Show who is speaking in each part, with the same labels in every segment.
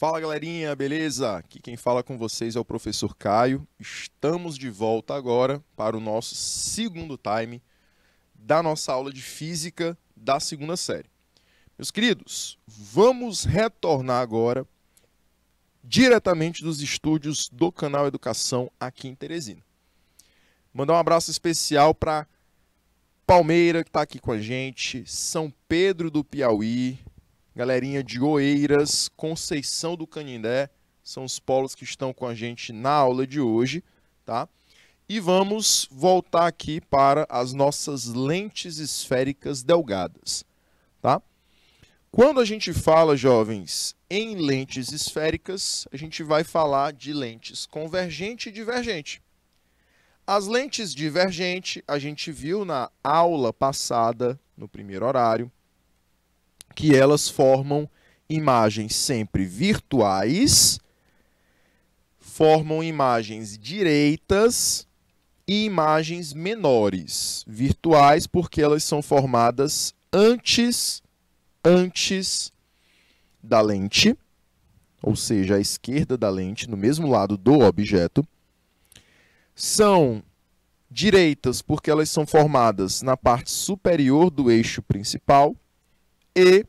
Speaker 1: Fala galerinha, beleza? Aqui quem fala com vocês é o professor Caio. Estamos de volta agora para o nosso segundo time da nossa aula de física da segunda série. Meus queridos, vamos retornar agora diretamente dos estúdios do canal Educação aqui em Teresina. Mandar um abraço especial para Palmeira, que está aqui com a gente, São Pedro do Piauí, galerinha de Oeiras, Conceição do Canindé, são os polos que estão com a gente na aula de hoje, tá? E vamos voltar aqui para as nossas lentes esféricas delgadas, tá? Quando a gente fala, jovens, em lentes esféricas, a gente vai falar de lentes convergente e divergente. As lentes divergente, a gente viu na aula passada, no primeiro horário, que elas formam imagens sempre virtuais, formam imagens direitas e imagens menores, virtuais porque elas são formadas antes antes da lente, ou seja, à esquerda da lente, no mesmo lado do objeto, são direitas porque elas são formadas na parte superior do eixo principal e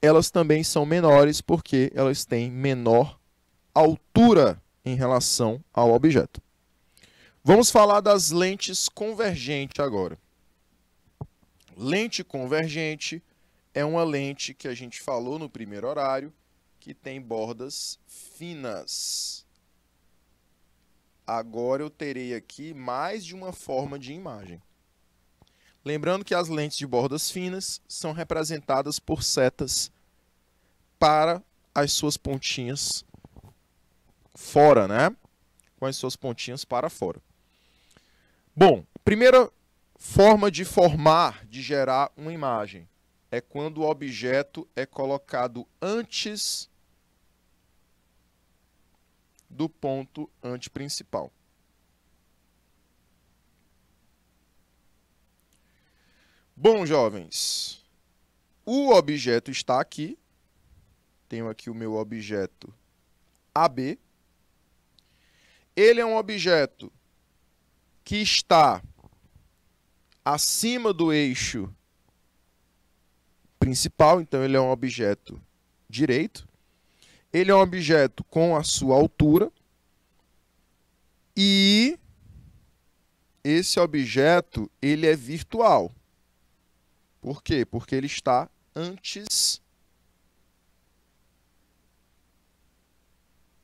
Speaker 1: elas também são menores porque elas têm menor altura em relação ao objeto. Vamos falar das lentes convergentes agora. Lente convergente é uma lente que a gente falou no primeiro horário que tem bordas finas. Agora eu terei aqui mais de uma forma de imagem. Lembrando que as lentes de bordas finas são representadas por setas para as suas pontinhas fora, né? Com as suas pontinhas para fora. Bom, primeira forma de formar, de gerar uma imagem, é quando o objeto é colocado antes do ponto antiprincipal. Bom, jovens, o objeto está aqui. Tenho aqui o meu objeto AB. Ele é um objeto que está acima do eixo principal, então ele é um objeto direito. Ele é um objeto com a sua altura. E esse objeto, ele é virtual. Por quê? Porque ele está antes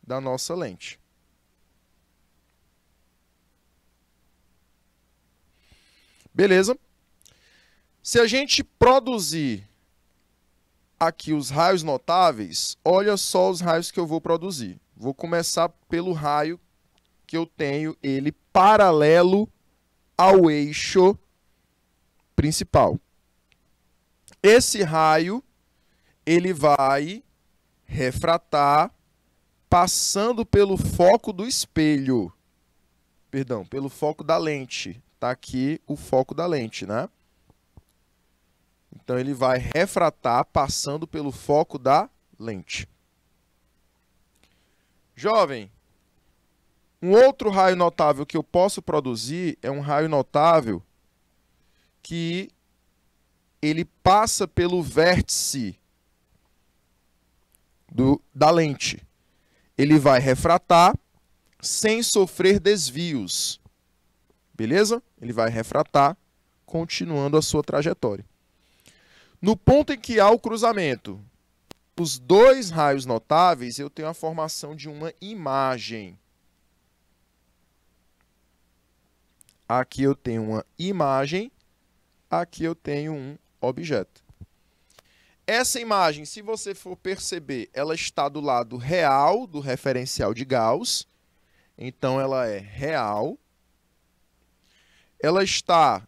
Speaker 1: da nossa lente. Beleza? Se a gente produzir aqui os raios notáveis, olha só os raios que eu vou produzir. Vou começar pelo raio que eu tenho ele paralelo ao eixo principal. Esse raio ele vai refratar passando pelo foco do espelho. Perdão, pelo foco da lente. Tá aqui o foco da lente, né? Então ele vai refratar passando pelo foco da lente. Jovem, um outro raio notável que eu posso produzir é um raio notável que ele passa pelo vértice do, da lente. Ele vai refratar sem sofrer desvios. Beleza? Ele vai refratar continuando a sua trajetória. No ponto em que há o cruzamento, os dois raios notáveis, eu tenho a formação de uma imagem. Aqui eu tenho uma imagem, aqui eu tenho um objeto. Essa imagem, se você for perceber, ela está do lado real do referencial de Gauss. Então, ela é real. Ela está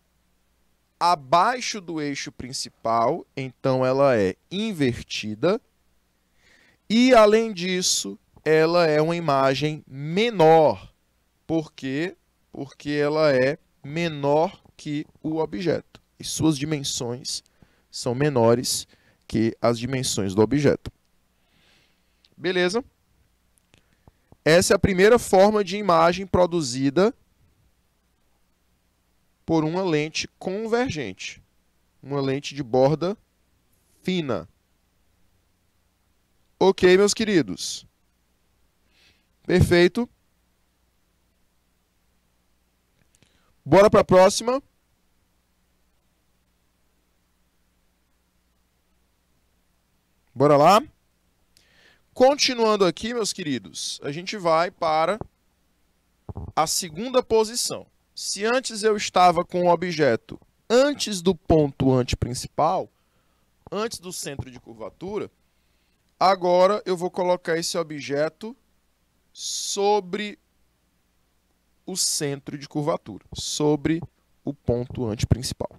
Speaker 1: abaixo do eixo principal, então ela é invertida. E, além disso, ela é uma imagem menor. Por quê? Porque ela é menor que o objeto e suas dimensões são menores que as dimensões do objeto. Beleza? Essa é a primeira forma de imagem produzida por uma lente convergente, uma lente de borda fina. Ok, meus queridos. Perfeito. Bora para a próxima. Bora lá? Continuando aqui, meus queridos, a gente vai para a segunda posição. Se antes eu estava com o objeto antes do ponto antiprincipal, antes do centro de curvatura, agora eu vou colocar esse objeto sobre o centro de curvatura, sobre o ponto antiprincipal.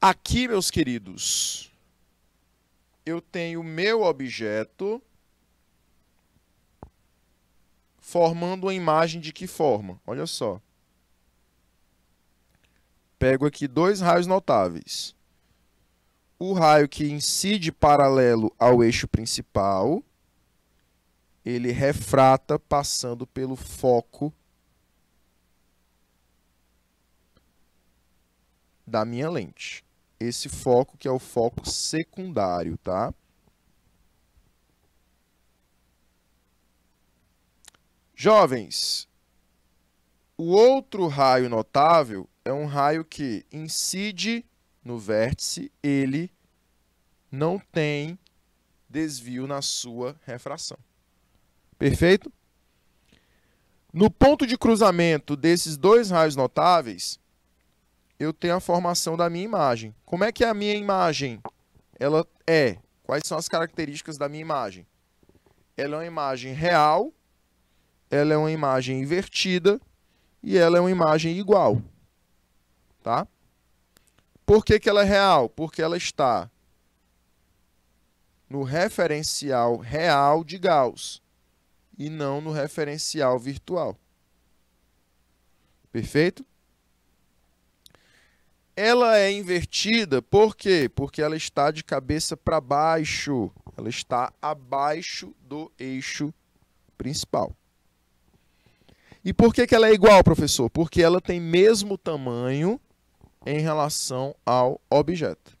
Speaker 1: Aqui, meus queridos, eu tenho meu objeto formando uma imagem de que forma? Olha só. Pego aqui dois raios notáveis. O raio que incide paralelo ao eixo principal, ele refrata passando pelo foco da minha lente esse foco que é o foco secundário, tá? Jovens, o outro raio notável é um raio que incide no vértice, ele não tem desvio na sua refração. Perfeito? No ponto de cruzamento desses dois raios notáveis, eu tenho a formação da minha imagem. Como é que é a minha imagem ela é? Quais são as características da minha imagem? Ela é uma imagem real, ela é uma imagem invertida e ela é uma imagem igual. Tá? Por que, que ela é real? Porque ela está no referencial real de Gauss e não no referencial virtual. Perfeito? ela é invertida por quê? Porque ela está de cabeça para baixo. Ela está abaixo do eixo principal. E por que, que ela é igual, professor? Porque ela tem mesmo tamanho em relação ao objeto.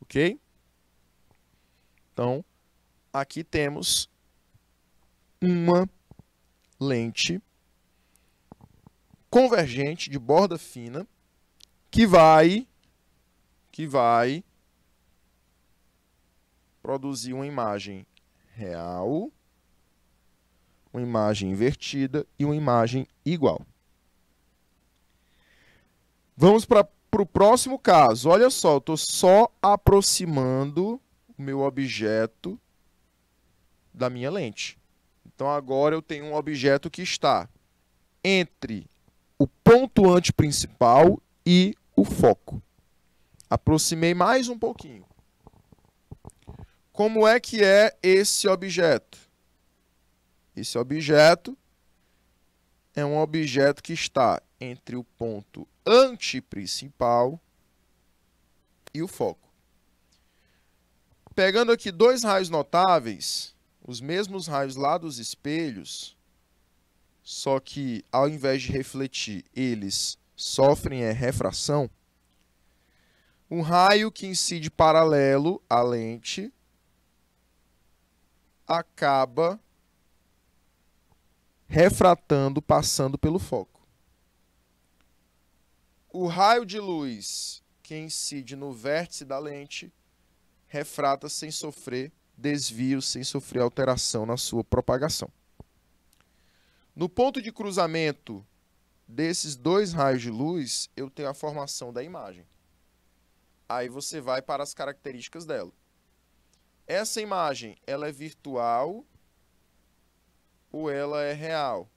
Speaker 1: Ok? Então, aqui temos uma lente convergente de borda fina que vai que vai produzir uma imagem real, uma imagem invertida e uma imagem igual. Vamos para o próximo caso. Olha só, eu estou só aproximando o meu objeto da minha lente. Então agora eu tenho um objeto que está entre o ponto anti principal e o foco. Aproximei mais um pouquinho. Como é que é esse objeto? Esse objeto é um objeto que está entre o ponto antiprincipal e o foco. Pegando aqui dois raios notáveis, os mesmos raios lá dos espelhos, só que ao invés de refletir, eles sofrem é refração, um raio que incide paralelo à lente acaba refratando, passando pelo foco. O raio de luz que incide no vértice da lente refrata sem sofrer desvio, sem sofrer alteração na sua propagação. No ponto de cruzamento Desses dois raios de luz, eu tenho a formação da imagem. Aí você vai para as características dela. Essa imagem, ela é virtual ou ela é real?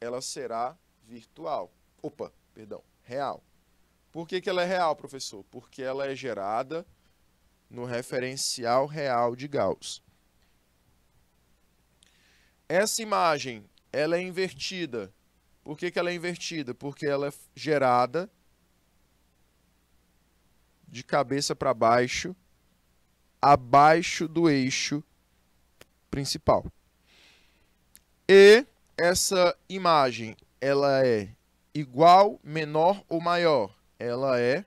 Speaker 1: Ela será virtual. Opa, perdão, real. Por que, que ela é real, professor? Porque ela é gerada no referencial real de Gauss. Essa imagem, ela é invertida. Por que, que ela é invertida? Porque ela é gerada de cabeça para baixo, abaixo do eixo principal. E essa imagem, ela é igual, menor ou maior? Ela é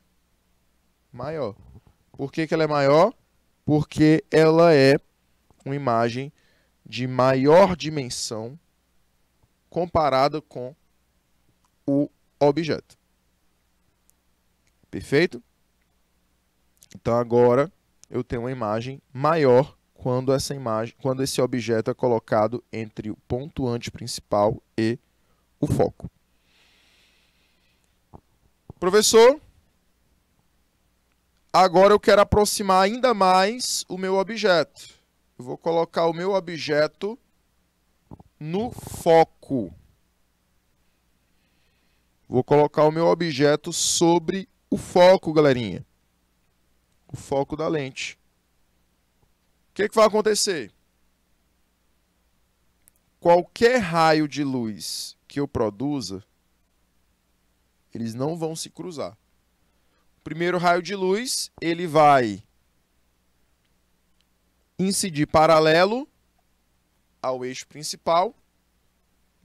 Speaker 1: maior. Por que, que ela é maior? Porque ela é uma imagem de maior dimensão comparada com o objeto. Perfeito? Então agora eu tenho uma imagem maior quando essa imagem, quando esse objeto é colocado entre o pontuante principal e o foco. Professor, agora eu quero aproximar ainda mais o meu objeto. Eu vou colocar o meu objeto no foco. Vou colocar o meu objeto sobre o foco, galerinha. O foco da lente. O que, é que vai acontecer? Qualquer raio de luz que eu produza, eles não vão se cruzar. O primeiro raio de luz, ele vai incidir paralelo ao eixo principal,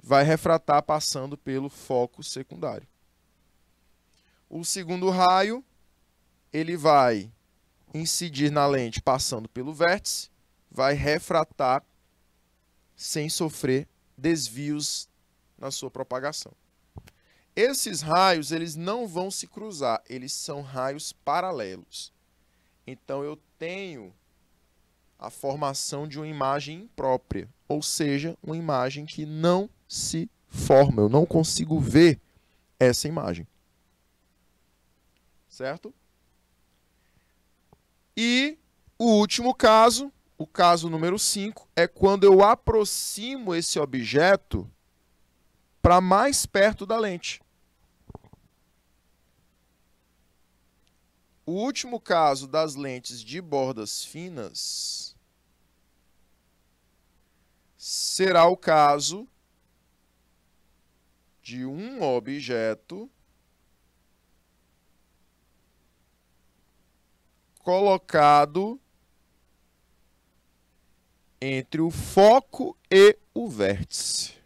Speaker 1: vai refratar passando pelo foco secundário. O segundo raio, ele vai incidir na lente passando pelo vértice, vai refratar sem sofrer desvios na sua propagação. Esses raios, eles não vão se cruzar, eles são raios paralelos. Então eu tenho a formação de uma imagem imprópria, ou seja, uma imagem que não se forma, eu não consigo ver essa imagem. Certo? E o último caso, o caso número 5, é quando eu aproximo esse objeto para mais perto da lente. O último caso das lentes de bordas finas será o caso de um objeto colocado entre o foco e o vértice.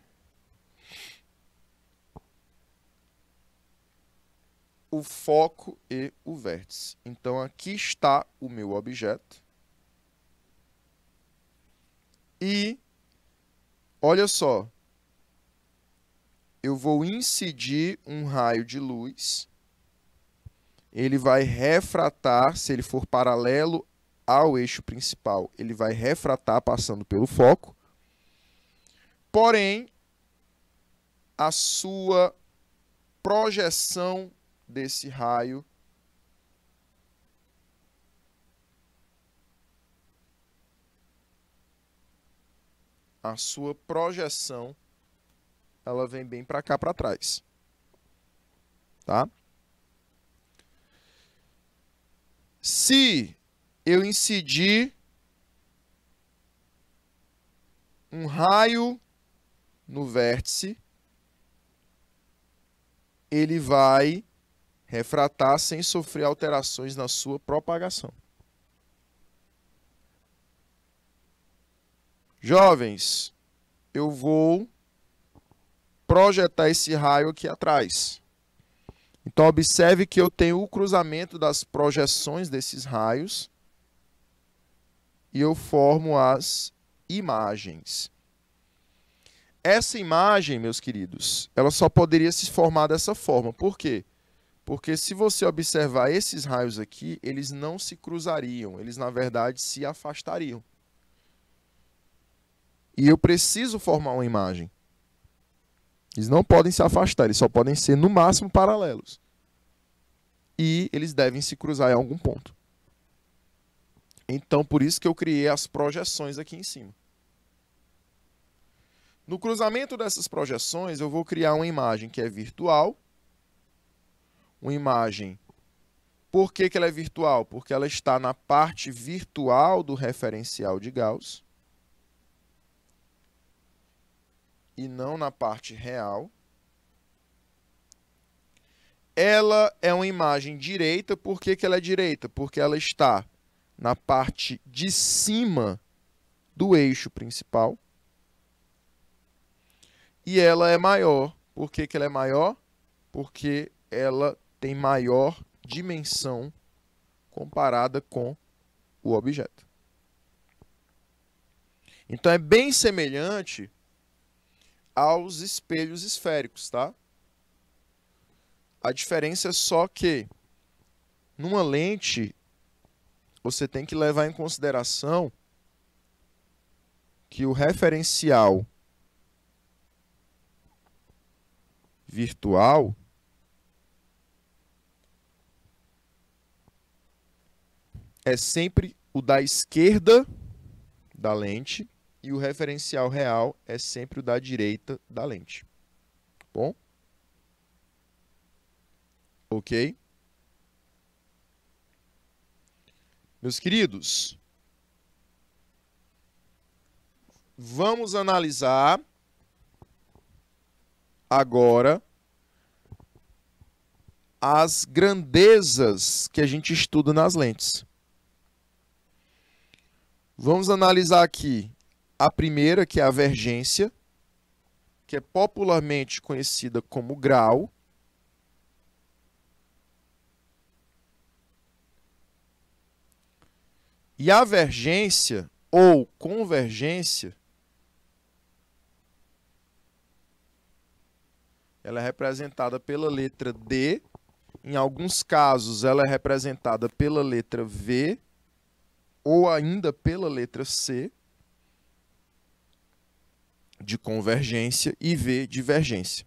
Speaker 1: o foco e o vértice. Então, aqui está o meu objeto. E, olha só, eu vou incidir um raio de luz. Ele vai refratar, se ele for paralelo ao eixo principal, ele vai refratar passando pelo foco. Porém, a sua projeção desse raio a sua projeção ela vem bem para cá para trás. Tá? Se eu incidir um raio no vértice, ele vai refratar sem sofrer alterações na sua propagação. Jovens, eu vou projetar esse raio aqui atrás. Então, observe que eu tenho o cruzamento das projeções desses raios e eu formo as imagens. Essa imagem, meus queridos, ela só poderia se formar dessa forma. Por quê? Porque se você observar esses raios aqui, eles não se cruzariam, eles na verdade se afastariam. E eu preciso formar uma imagem. Eles não podem se afastar, eles só podem ser no máximo paralelos. E eles devem se cruzar em algum ponto. Então, por isso que eu criei as projeções aqui em cima. No cruzamento dessas projeções, eu vou criar uma imagem que é virtual uma imagem. Por que, que ela é virtual? Porque ela está na parte virtual do referencial de Gauss e não na parte real. Ela é uma imagem direita. Por que, que ela é direita? Porque ela está na parte de cima do eixo principal. E ela é maior. Por que, que ela é maior? Porque ela tem maior dimensão comparada com o objeto. Então é bem semelhante aos espelhos esféricos, tá? A diferença é só que numa lente você tem que levar em consideração que o referencial virtual é sempre o da esquerda da lente e o referencial real é sempre o da direita da lente. Bom? Ok? Meus queridos, vamos analisar agora as grandezas que a gente estuda nas lentes. Vamos analisar aqui a primeira, que é a vergência, que é popularmente conhecida como grau. E a vergência ou convergência ela é representada pela letra D, em alguns casos ela é representada pela letra V ou ainda pela letra C de convergência e V divergência.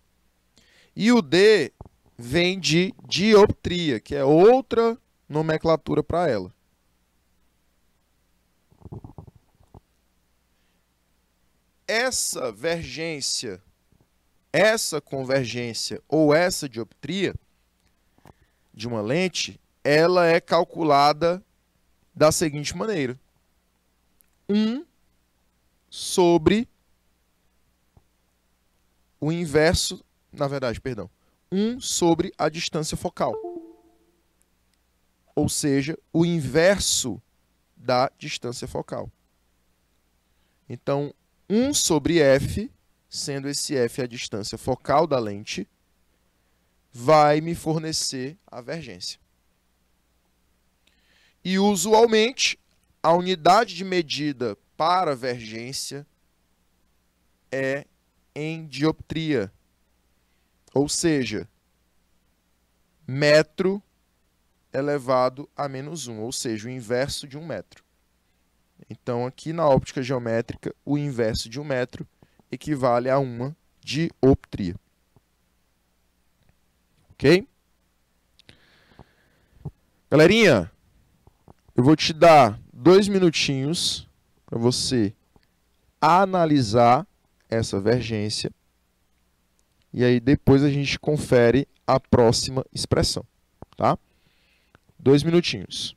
Speaker 1: E o D vem de dioptria, que é outra nomenclatura para ela. Essa vergência, essa convergência ou essa dioptria de uma lente, ela é calculada da seguinte maneira: 1 sobre o inverso, na verdade, perdão, 1 sobre a distância focal. Ou seja, o inverso da distância focal. Então, 1 sobre f, sendo esse f a distância focal da lente, vai me fornecer a vergência. E usualmente a unidade de medida para vergência é em dioptria. Ou seja, metro elevado a menos 1, ou seja, o inverso de um metro. Então, aqui na óptica geométrica, o inverso de um metro equivale a uma dioptria. Ok? Galerinha, eu vou te dar dois minutinhos para você analisar essa vergência. E aí depois a gente confere a próxima expressão, tá? Dois minutinhos.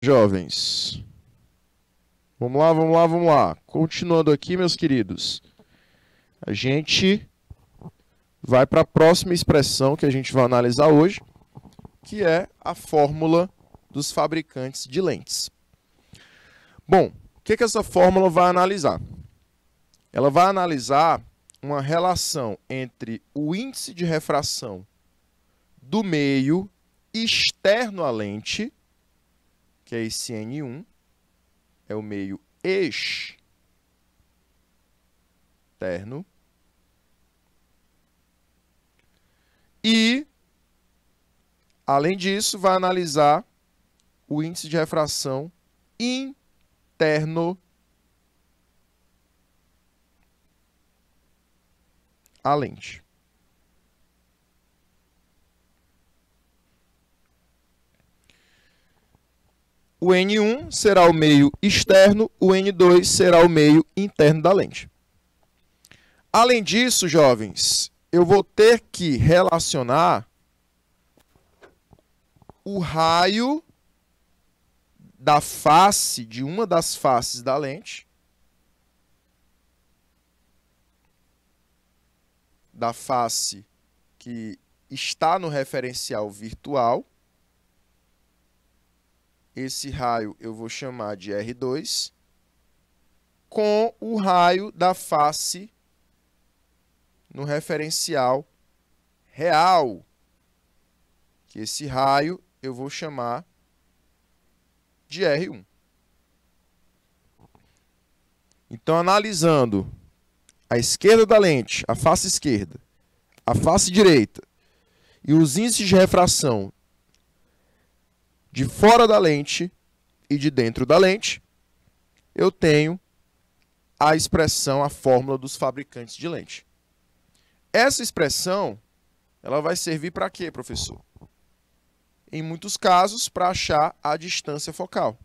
Speaker 1: jovens. Vamos lá, vamos lá, vamos lá. Continuando aqui, meus queridos. A gente vai para a próxima expressão que a gente vai analisar hoje, que é a fórmula dos fabricantes de lentes. Bom, o que, que essa fórmula vai analisar? Ela vai analisar uma relação entre o índice de refração do meio externo à lente que é esse N1, é o meio externo, e, além disso, vai analisar o índice de refração interno à lente. O N1 será o meio externo, o N2 será o meio interno da lente. Além disso, jovens, eu vou ter que relacionar o raio da face, de uma das faces da lente, da face que está no referencial virtual, esse raio eu vou chamar de R2 com o raio da face no referencial real. Que esse raio eu vou chamar de R1. Então, analisando a esquerda da lente, a face esquerda, a face direita e os índices de refração de fora da lente e de dentro da lente, eu tenho a expressão, a fórmula dos fabricantes de lente. Essa expressão, ela vai servir para quê, professor? Em muitos casos, para achar a distância focal.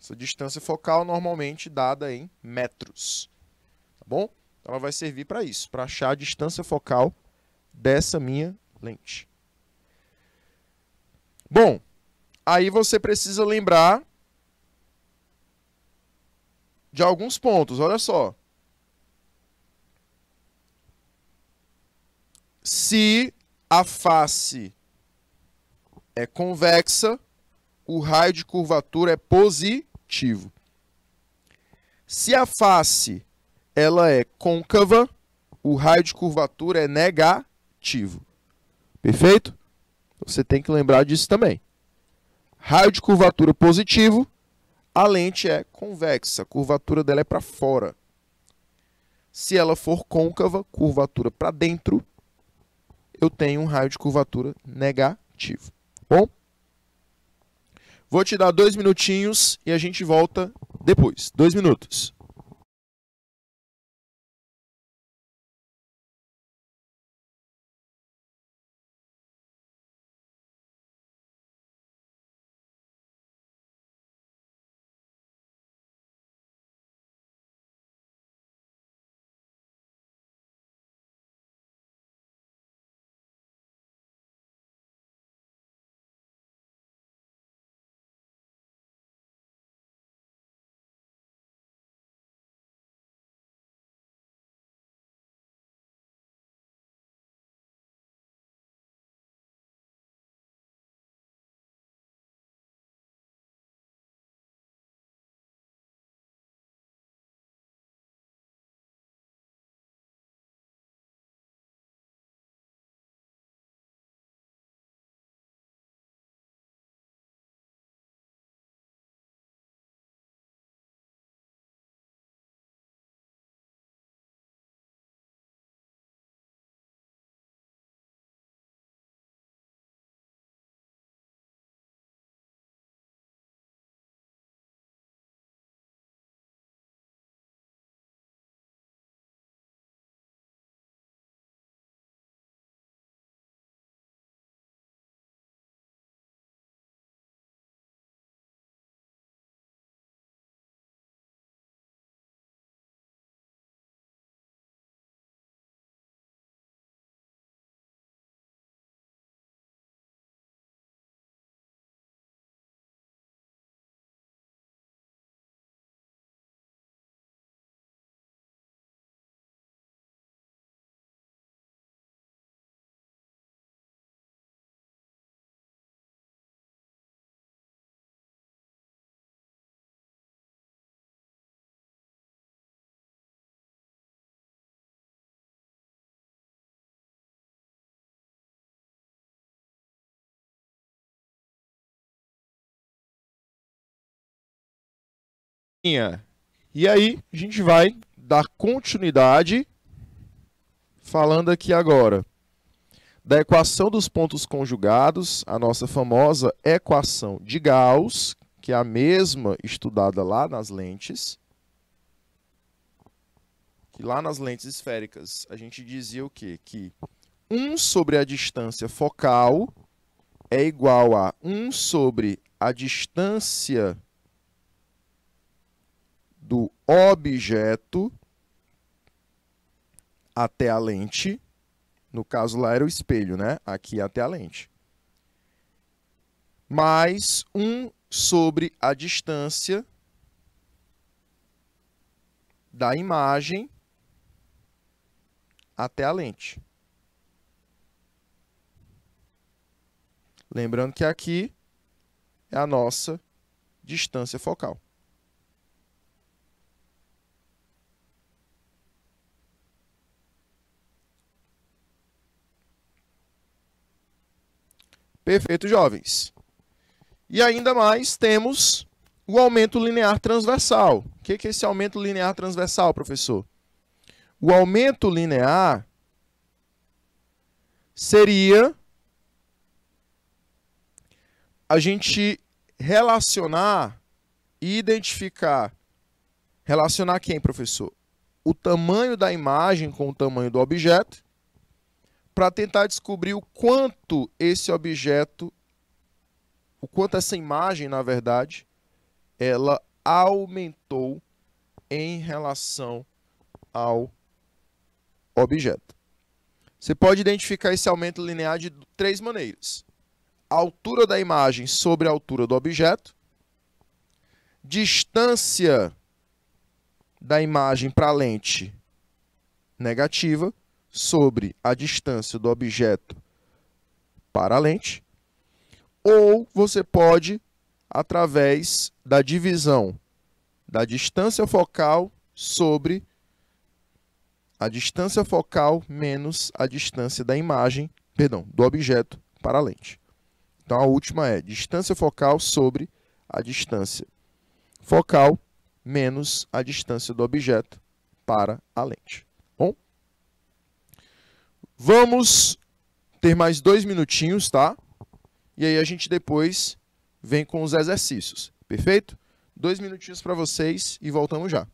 Speaker 1: Essa distância focal normalmente dada em metros. Tá bom? Ela vai servir para isso, para achar a distância focal dessa minha lente. Bom, aí você precisa lembrar de alguns pontos, olha só. Se a face é convexa, o raio de curvatura é positivo. Se a face ela é côncava, o raio de curvatura é negativo. Perfeito? Você tem que lembrar disso também. Raio de curvatura positivo, a lente é convexa, a curvatura dela é para fora. Se ela for côncava, curvatura para dentro, eu tenho um raio de curvatura negativo. Bom? Vou te dar dois minutinhos e a gente volta depois. Dois minutos. É. E aí, a gente vai dar continuidade falando aqui agora da equação dos pontos conjugados, a nossa famosa equação de Gauss, que é a mesma estudada lá nas lentes. Que lá nas lentes esféricas a gente dizia o quê? Que 1 sobre a distância focal é igual a 1 sobre a distância do objeto até a lente. No caso lá era o espelho, né? Aqui até a lente. Mais 1 sobre a distância da imagem até a lente. Lembrando que aqui é a nossa distância focal. Perfeito, jovens. E ainda mais temos o aumento linear transversal. O é que é esse aumento linear transversal, professor? O aumento linear seria a gente relacionar e identificar. Relacionar quem, professor? O tamanho da imagem com o tamanho do objeto para tentar descobrir o quanto esse objeto, o quanto essa imagem, na verdade, ela aumentou em relação ao objeto. Você pode identificar esse aumento linear de três maneiras: a altura da imagem sobre a altura do objeto, distância da imagem para a lente negativa sobre a distância do objeto para a lente, ou você pode, através da divisão da distância focal sobre a distância focal menos a distância da imagem, perdão, do objeto para a lente. Então, a última é distância focal sobre a distância focal menos a distância do objeto para a lente. Vamos ter mais dois minutinhos, tá? E aí a gente depois vem com os exercícios, perfeito? Dois minutinhos para vocês e voltamos já.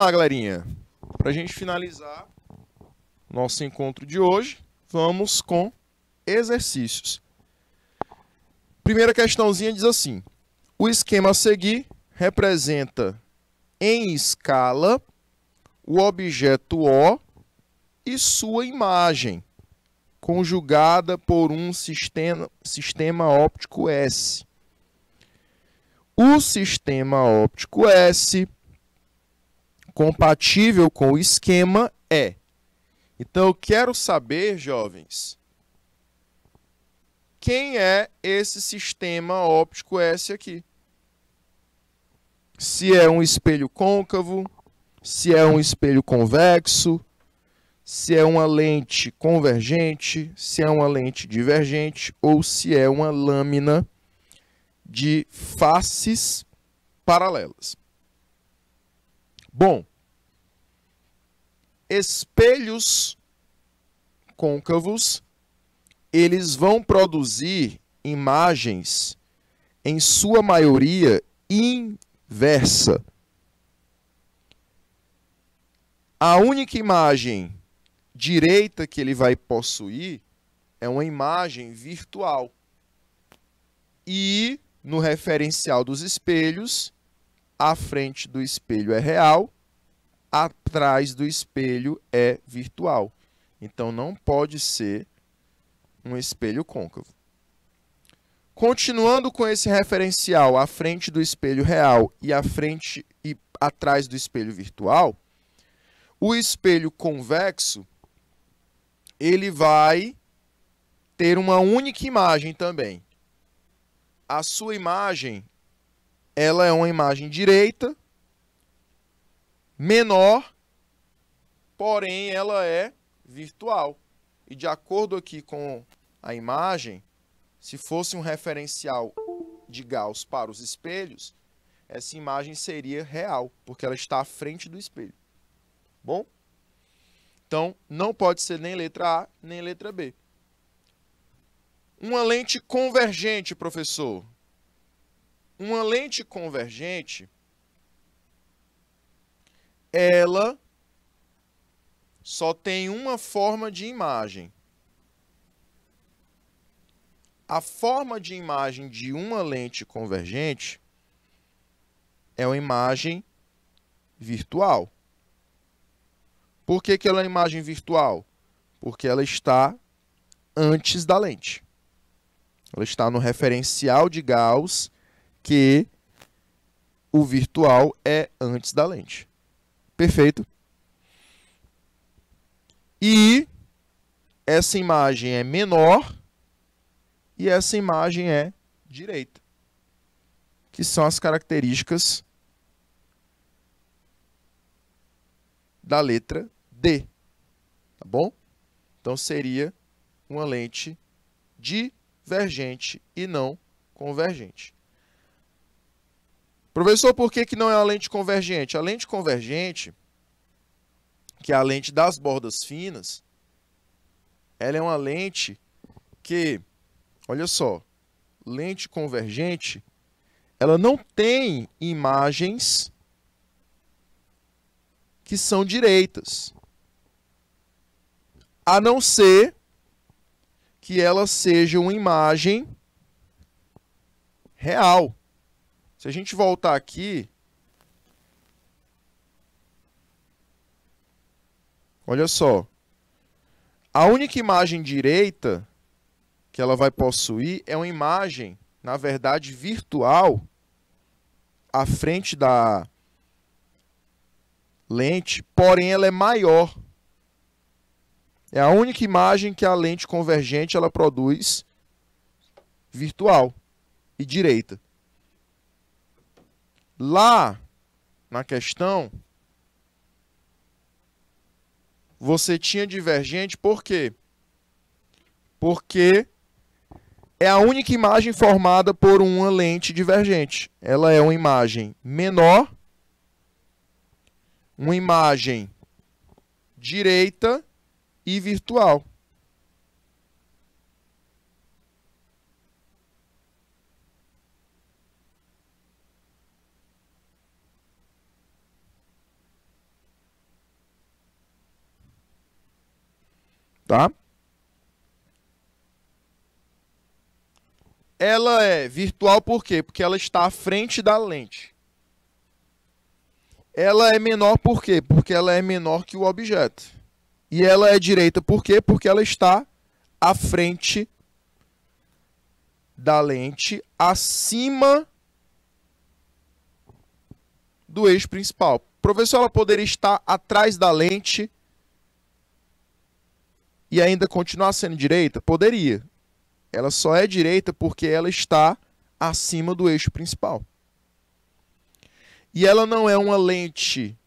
Speaker 1: lá, galerinha. Para a gente finalizar nosso encontro de hoje, vamos com exercícios. Primeira questãozinha diz assim: o esquema a seguir representa em escala o objeto O e sua imagem, conjugada por um sistema, sistema óptico S. O sistema óptico S compatível com o esquema é. Então eu quero saber, jovens, quem é esse sistema óptico S aqui. Se é um espelho côncavo, se é um espelho convexo, se é uma lente convergente, se é uma lente divergente ou se é uma lâmina de faces paralelas. Bom, espelhos côncavos, eles vão produzir imagens, em sua maioria, inversa. A única imagem direita que ele vai possuir é uma imagem virtual. E no referencial dos espelhos, à frente do espelho é real, atrás do espelho é virtual. Então não pode ser um espelho côncavo. Continuando com esse referencial à frente do espelho real e à frente e atrás do espelho virtual, o espelho convexo ele vai ter uma única imagem também. A sua imagem ela é uma imagem direita, menor, porém ela é virtual. E de acordo aqui com a imagem, se fosse um referencial de Gauss para os espelhos, essa imagem seria real, porque ela está à frente do espelho. Bom? Então, não pode ser nem letra A, nem letra B. Uma lente convergente, professor. Uma lente convergente, ela só tem uma forma de imagem. A forma de imagem de uma lente convergente é uma imagem virtual. Por que, que ela é uma imagem virtual? Porque ela está antes da lente. Ela está no referencial de Gauss que o virtual é antes da lente. Perfeito? E essa imagem é menor e essa imagem é direita, que são as características da letra D, tá bom? Então seria uma lente divergente e não convergente. Professor, por que, que não é a lente convergente? A lente convergente, que é a lente das bordas finas, ela é uma lente que, olha só, lente convergente, ela não tem imagens que são direitas. A não ser que ela seja uma imagem real. Se a gente voltar aqui. Olha só. A única imagem direita que ela vai possuir é uma imagem, na verdade, virtual à frente da lente, porém ela é maior. É a única imagem que a lente convergente ela produz virtual e direita. Lá na questão, você tinha divergente, por quê? Porque é a única imagem formada por uma lente divergente. Ela é uma imagem menor, uma imagem direita e virtual. tá? Ela é virtual por quê? Porque ela está à frente da lente. Ela é menor por quê? Porque ela é menor que o objeto. E ela é direita por quê? Porque ela está à frente da lente, acima do eixo principal. Professor, ela poderia estar atrás da lente, e ainda continuar sendo direita? Poderia. Ela só é direita porque ela está acima do eixo principal. E ela não é uma lente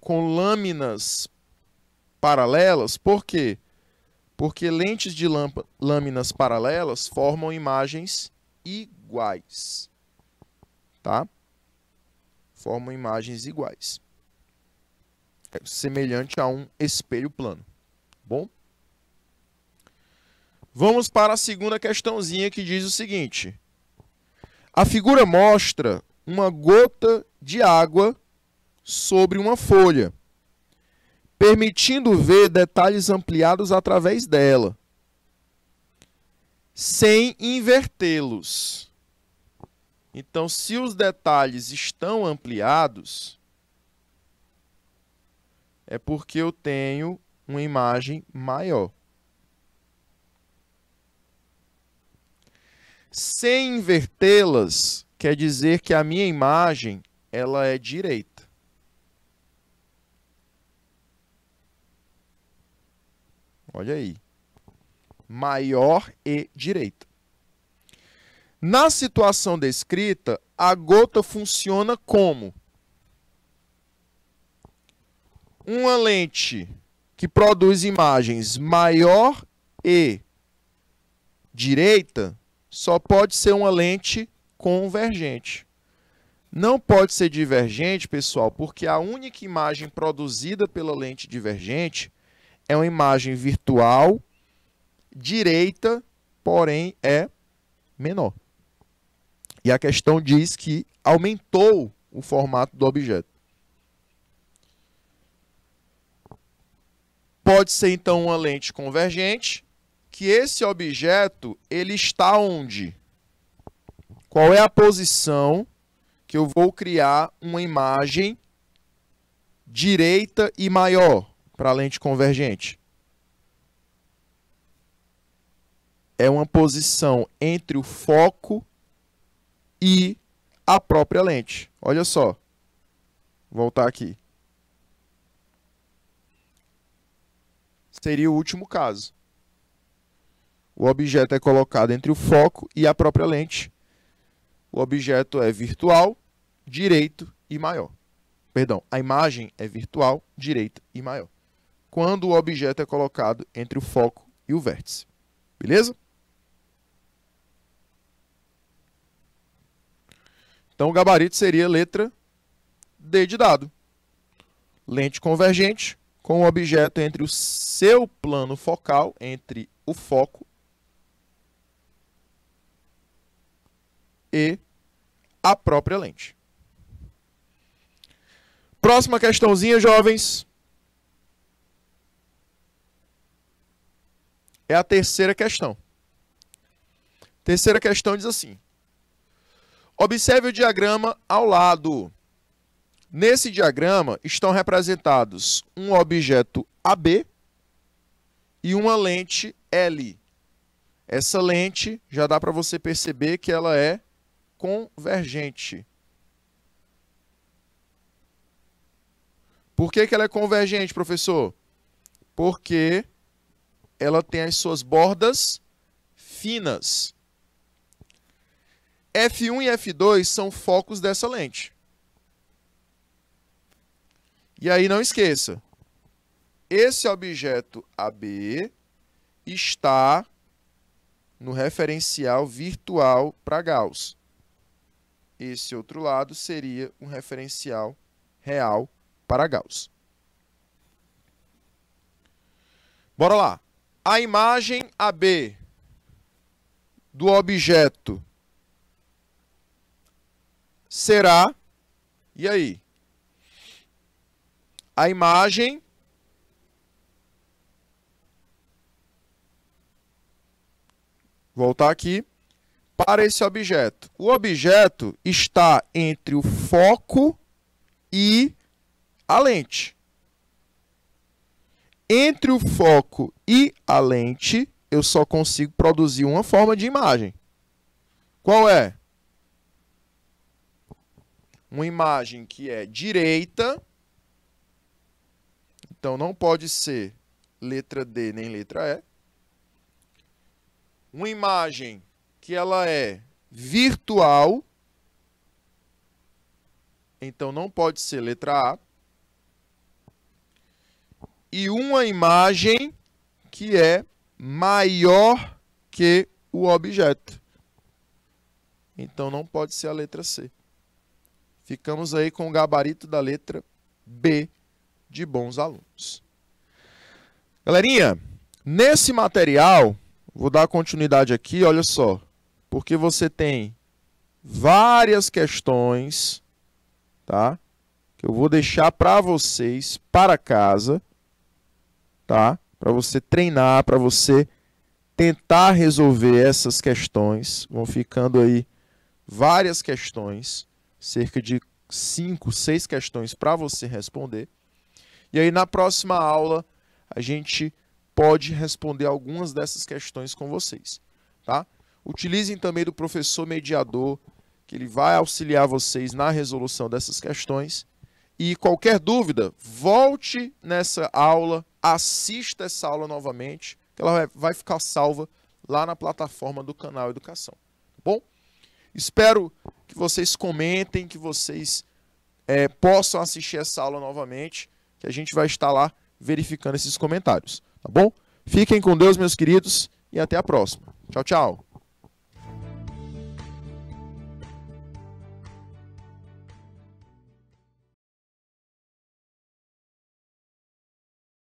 Speaker 1: com lâminas paralelas, por quê? Porque lentes de lâminas paralelas formam imagens iguais. Tá? Formam imagens iguais. É semelhante a um espelho plano. Bom? Vamos para a segunda questãozinha que diz o seguinte: A figura mostra uma gota de água sobre uma folha, permitindo ver detalhes ampliados através dela, sem invertê-los. Então, se os detalhes estão ampliados, é porque eu tenho uma imagem maior. Sem invertê-las, quer dizer que a minha imagem ela é direita. Olha aí. Maior e direita. Na situação descrita, a gota funciona como uma lente que produz imagens maior e direita só pode ser uma lente convergente. Não pode ser divergente, pessoal, porque a única imagem produzida pela lente divergente é uma imagem virtual, direita, porém é menor. E a questão diz que aumentou o formato do objeto. Pode ser, então, uma lente convergente, que esse objeto ele está onde? Qual é a posição que eu vou criar uma imagem direita e maior para a lente convergente? É uma posição entre o foco e a própria lente. Olha só. Voltar aqui. Seria o último caso. O objeto é colocado entre o foco e a própria lente. O objeto é virtual, direito e maior. Perdão, a imagem é virtual, direita e maior. Quando o objeto é colocado entre o foco e o vértice. Beleza? Então o gabarito seria letra D de dado. Lente convergente com o objeto entre o seu plano focal, entre o foco e a própria lente. Próxima questãozinha, jovens. É a terceira questão. Terceira questão diz assim: Observe o diagrama ao lado. Nesse diagrama estão representados um objeto AB e uma lente L. Essa lente já dá para você perceber que ela é convergente. Por que, que ela é convergente, professor? Porque ela tem as suas bordas finas. F1 e F2 são focos dessa lente. E aí não esqueça, esse objeto AB está no referencial virtual para Gauss. Esse outro lado seria um referencial real para Gauss. Bora lá. A imagem AB do objeto será. E aí? A imagem voltar aqui para esse objeto. O objeto está entre o foco e a lente. Entre o foco e a lente, eu só consigo produzir uma forma de imagem. Qual é? Uma imagem que é direita. Então não pode ser letra D nem letra E. Uma imagem que ela é virtual, então não pode ser letra A, e uma imagem que é maior que o objeto. Então não pode ser a letra C. Ficamos aí com o gabarito da letra B de bons alunos. Galerinha, nesse material, vou dar continuidade aqui, olha só. Porque você tem várias questões, tá? Que eu vou deixar para vocês para casa, tá? Para você treinar, para você tentar resolver essas questões. Vão ficando aí várias questões, cerca de cinco, seis questões para você responder. E aí na próxima aula a gente pode responder algumas dessas questões com vocês, tá? Utilizem também do professor mediador, que ele vai auxiliar vocês na resolução dessas questões. E qualquer dúvida, volte nessa aula, assista essa aula novamente, que ela vai ficar salva lá na plataforma do canal Educação. Tá bom, espero que vocês comentem, que vocês é, possam assistir essa aula novamente, que a gente vai estar lá verificando esses comentários, tá bom? Fiquem com Deus, meus queridos, e até a próxima. Tchau, tchau.